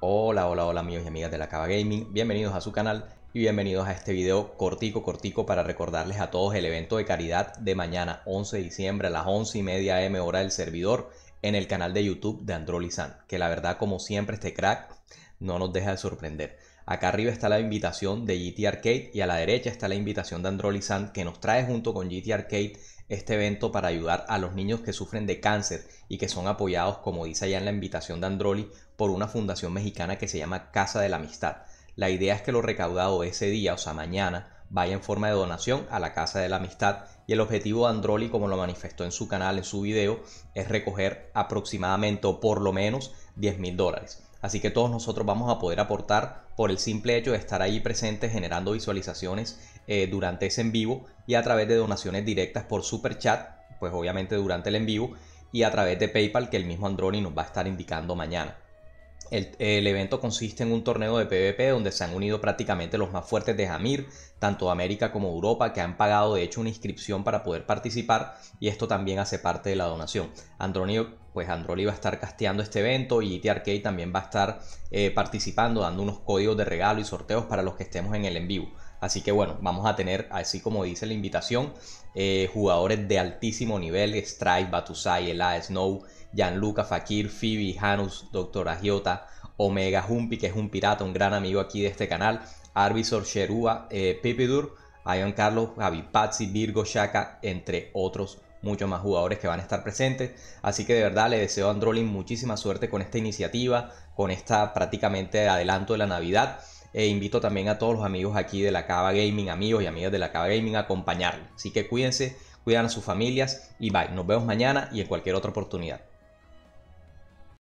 Hola, hola, hola amigos y amigas de la Cava Gaming, bienvenidos a su canal y bienvenidos a este video cortico, cortico para recordarles a todos el evento de caridad de mañana 11 de diciembre a las 11 y media m hora del servidor en el canal de YouTube de Androlizan, que la verdad como siempre este crack no nos deja de sorprender. Acá arriba está la invitación de GT Arcade y a la derecha está la invitación de Sand que nos trae junto con GT Arcade este evento para ayudar a los niños que sufren de cáncer y que son apoyados, como dice allá en la invitación de Androli, por una fundación mexicana que se llama Casa de la Amistad. La idea es que lo recaudado ese día, o sea mañana, vaya en forma de donación a la Casa de la Amistad y el objetivo de Androli, como lo manifestó en su canal, en su video, es recoger aproximadamente o por lo menos 10 mil dólares. Así que todos nosotros vamos a poder aportar por el simple hecho de estar ahí presentes generando visualizaciones eh, durante ese en vivo y a través de donaciones directas por super chat, pues obviamente durante el en vivo y a través de PayPal que el mismo Androni nos va a estar indicando mañana. El, evento consiste en un torneo de PvP donde se han unido prácticamente los más fuertes de Jamir, tanto América como Europa, que han pagado de hecho una inscripción para poder participar y esto también hace parte de la donación. Andronio, pues Androli va a estar casteando este evento y ETRK también va a estar eh, participando, dando unos códigos de regalo y sorteos para los que estemos en el en vivo. Así que bueno, vamos a tener, así como dice la invitación, eh, jugadores de altísimo nivel, Strike, Batusai, Ela, Snow, Gianluca, Fakir, Phoebe, Hanus, Doctor Agiota, Omega Jumpy, que es un pirata, un gran amigo aquí de este canal, Arbisor, Sherua, eh, Pipidur, Ion Carlos, Javi Pazzi, Virgo, Shaka, entre otros muchos más jugadores que van a estar presentes. Así que de verdad le deseo a Androlin muchísima suerte con esta iniciativa, con esta prácticamente adelanto de la Navidad. E invito también a todos los amigos aquí de la Cava Gaming, amigos y amigas de la Cava Gaming, a acompañarlo. Así que cuídense, cuidan a sus familias y bye. Nos vemos mañana y en cualquier otra oportunidad.